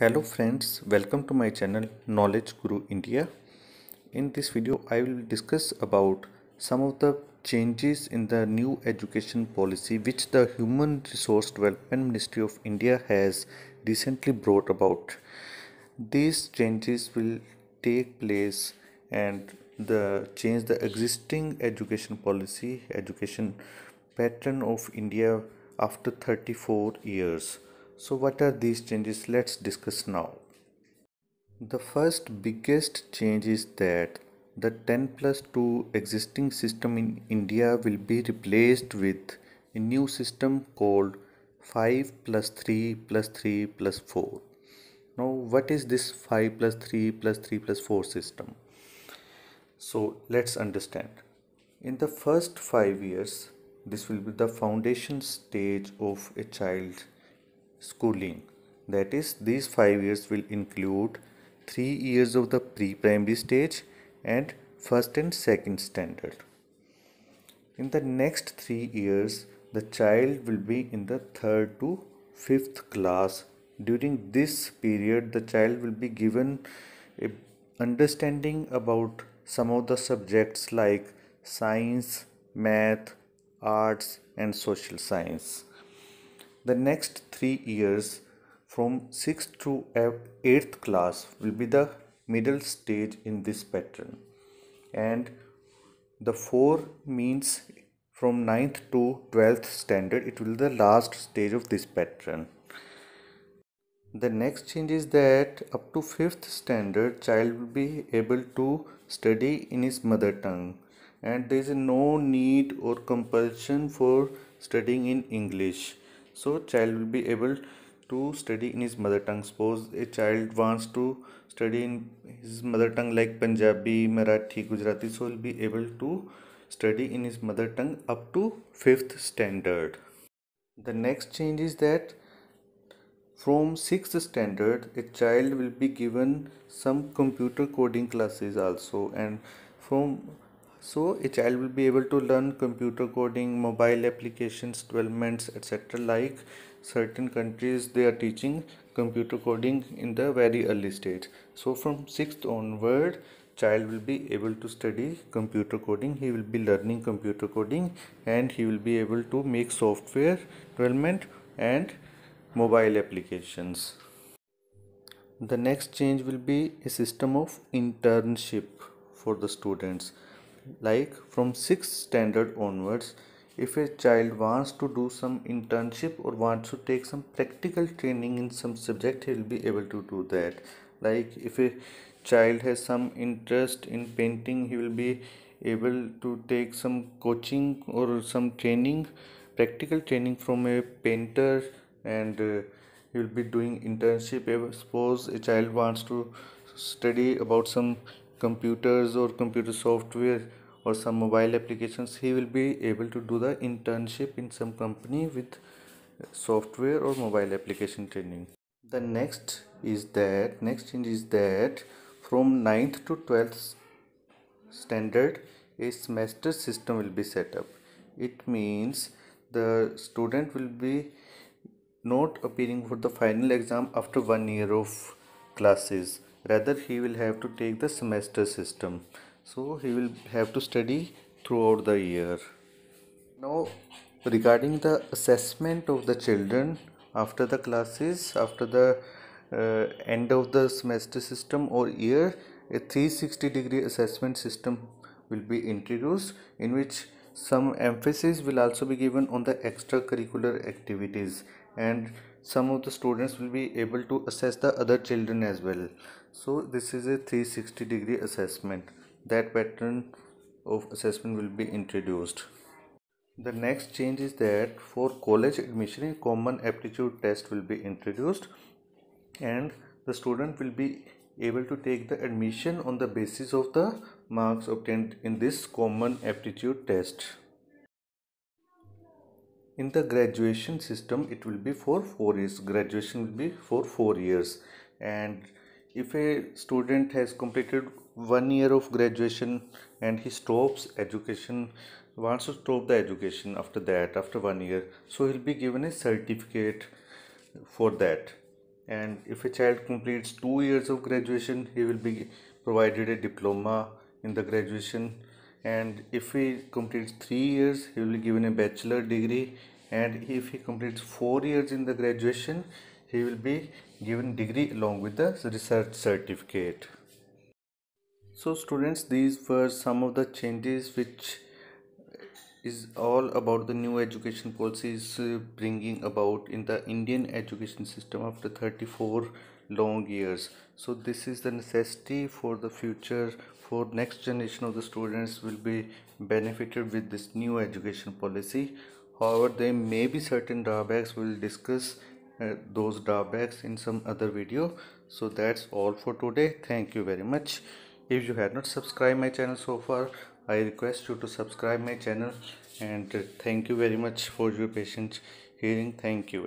hello friends welcome to my channel knowledge guru india in this video i will discuss about some of the changes in the new education policy which the human resource development ministry of india has recently brought about these changes will take place and the change the existing education policy education pattern of india after 34 years so, what are these changes? Let's discuss now. The first biggest change is that the 10 plus 2 existing system in India will be replaced with a new system called 5 plus 3 plus 3 plus 4. Now, what is this 5 plus 3 plus 3 plus 4 system? So, let's understand. In the first 5 years, this will be the foundation stage of a child schooling. That is, these five years will include three years of the pre primary stage and first and second standard. In the next three years, the child will be in the third to fifth class. During this period, the child will be given a understanding about some of the subjects like science, math, arts, and social science the next three years from 6th to 8th class will be the middle stage in this pattern and the 4 means from 9th to 12th standard it will be the last stage of this pattern the next change is that up to 5th standard child will be able to study in his mother tongue and there is no need or compulsion for studying in english so child will be able to study in his mother tongue suppose a child wants to study in his mother tongue like punjabi marathi gujarati so he'll be able to study in his mother tongue up to 5th standard the next change is that from 6th standard a child will be given some computer coding classes also and from so a child will be able to learn computer coding mobile applications developments etc like certain countries they are teaching computer coding in the very early stage so from 6th onward child will be able to study computer coding he will be learning computer coding and he will be able to make software development and mobile applications the next change will be a system of internship for the students like from 6th standard onwards if a child wants to do some internship or wants to take some practical training in some subject he will be able to do that like if a child has some interest in painting he will be able to take some coaching or some training practical training from a painter and uh, he will be doing internship suppose a child wants to study about some computers or computer software or some mobile applications he will be able to do the internship in some company with software or mobile application training the next is that next change is that from 9th to 12th standard a semester system will be set up it means the student will be not appearing for the final exam after one year of classes rather he will have to take the semester system so he will have to study throughout the year now regarding the assessment of the children after the classes after the uh, end of the semester system or year a 360 degree assessment system will be introduced in which some emphasis will also be given on the extracurricular activities and some of the students will be able to assess the other children as well so this is a 360 degree assessment that pattern of assessment will be introduced the next change is that for college admission a common aptitude test will be introduced and the student will be able to take the admission on the basis of the marks obtained in this common aptitude test in the graduation system it will be for 4 years graduation will be for 4 years and if a student has completed one year of graduation and he stops education wants to stop the education after that after one year so he'll be given a certificate for that and if a child completes two years of graduation he will be provided a diploma in the graduation and if he completes 3 years he will be given a bachelor degree and if he completes 4 years in the graduation he will be given degree along with the research certificate so students these were some of the changes which is all about the new education policies bringing about in the Indian education system after 34 long years so this is the necessity for the future for next generation of the students will be benefited with this new education policy however there may be certain drawbacks we'll discuss uh, those drawbacks in some other video so that's all for today thank you very much if you have not subscribed my channel so far i request you to subscribe my channel and thank you very much for your patience. hearing thank you